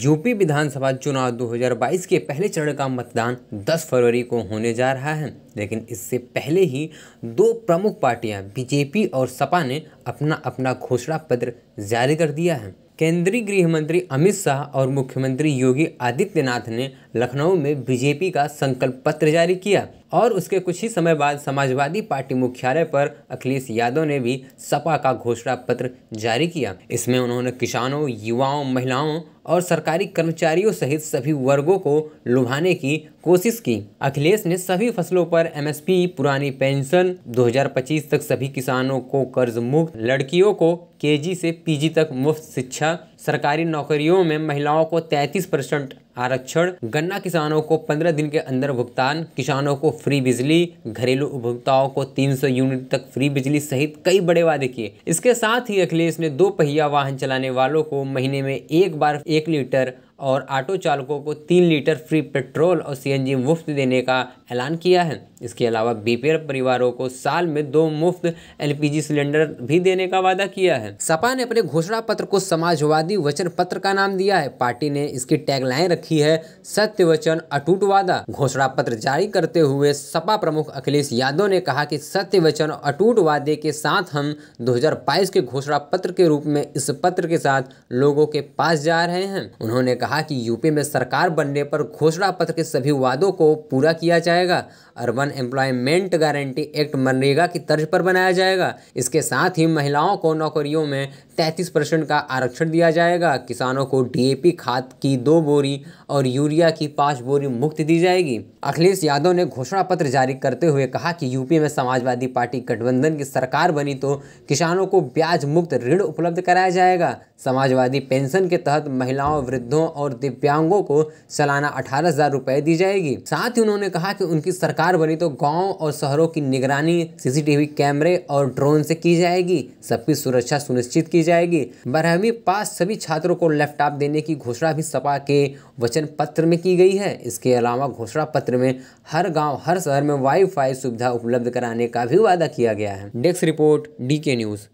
UP विधानसभा चुनाव 2022 के पहले चरण का मतदान 10 फरवरी को होने जा रहा है लेकिन इससे पहले ही दो प्रमुख पार्टियां बीजेपी और सपा ने अपना अपना घोषणा पत्र जारी कर दिया है केंद्रीय गृह मंत्री अमित शाह और मुख्यमंत्री योगी आदित्यनाथ ने लखनऊ में बीजेपी का संकल्प पत्र जारी किया और उसके कुछ ही समय बाद समाजवादी पार्टी मुख्यालय पर अखिलेश यादव ने भी सपा का घोषणा पत्र जारी किया इसमें उन्होंने किसानों युवाओं महिलाओं और सरकारी कर्मचारियों सहित सभी वर्गों को लुभाने की कोशिश की अखिलेश ने सभी फसलों पर एमएसपी पुरानी पेंशन 2025 तक सभी किसानों को कर्ज मुक्त लड़कियों को केजी से पीजी तक मुफ्त शिक्षा सरकारी नौकरियों में महिलाओं को 33 परसेंट आरक्षण गन्ना किसानों को 15 दिन के अंदर भुगतान किसानों को फ्री बिजली घरेलू उपभोक्ताओं को 300 यूनिट तक फ्री बिजली सहित कई बड़े वादे किए इसके साथ ही अखिलेश ने दो पहिया वाहन चलाने वालों को महीने में एक बार एक लीटर और ऑटो चालकों को तीन लीटर फ्री पेट्रोल और सीएनजी मुफ्त देने का ऐलान किया है इसके अलावा बीपीएल परिवारों को साल में दो मुफ्त एलपीजी सिलेंडर भी देने का वादा किया है सपा ने अपने घोषणा पत्र को समाजवादी वचन पत्र का नाम दिया है पार्टी ने इसकी टैगलाइन रखी है सत्य वचन अटूट वादा घोषणा पत्र जारी करते हुए सपा प्रमुख अखिलेश यादव ने कहा की सत्य वचन अटूट वादे के साथ हम दो के घोषणा पत्र के रूप में इस पत्र के साथ लोगों के पास जा रहे हैं उन्होंने कहा कहा कि यूपी में सरकार बनने पर घोषणा पत्र के सभी वादों को पूरा किया जाएगा urban employment guarantee act MNREGA की तर्ज पर बनाया जाएगा इसके साथ ही महिलाओं को नौकरियों में 33 परसेंट का आरक्षण दिया जाएगा किसानों को डीएपी खाद की दो बोरी और यूरिया की पाँच बोरी मुक्त दी जाएगी अखिलेश यादव ने घोषणा पत्र जारी करते हुए कहा कि यूपी में समाजवादी पार्टी गठबंधन की सरकार बनी तो किसानों को ब्याज मुक्त ऋण उपलब्ध कराया जाएगा समाजवादी पेंशन के तहत महिलाओं वृद्धों और दिव्यांगों को सालाना अठारह हज़ार रुपए दी जाएगी साथ ही उन्होंने कहा कि उनकी सरकार बनी तो गाँव और शहरों की निगरानी सीसीटीवी कैमरे और ड्रोन से की जाएगी सबकी सुरक्षा सुनिश्चित की जाएगी बारहवीं पास सभी छात्रों को लैपटॉप देने की घोषणा भी सपा के वचन पत्र में की गई है इसके अलावा घोषणा पत्र में हर गाँव हर शहर में वाई सुविधा उपलब्ध कराने का भी वादा किया गया है डेस्क रिपोर्ट डी न्यूज़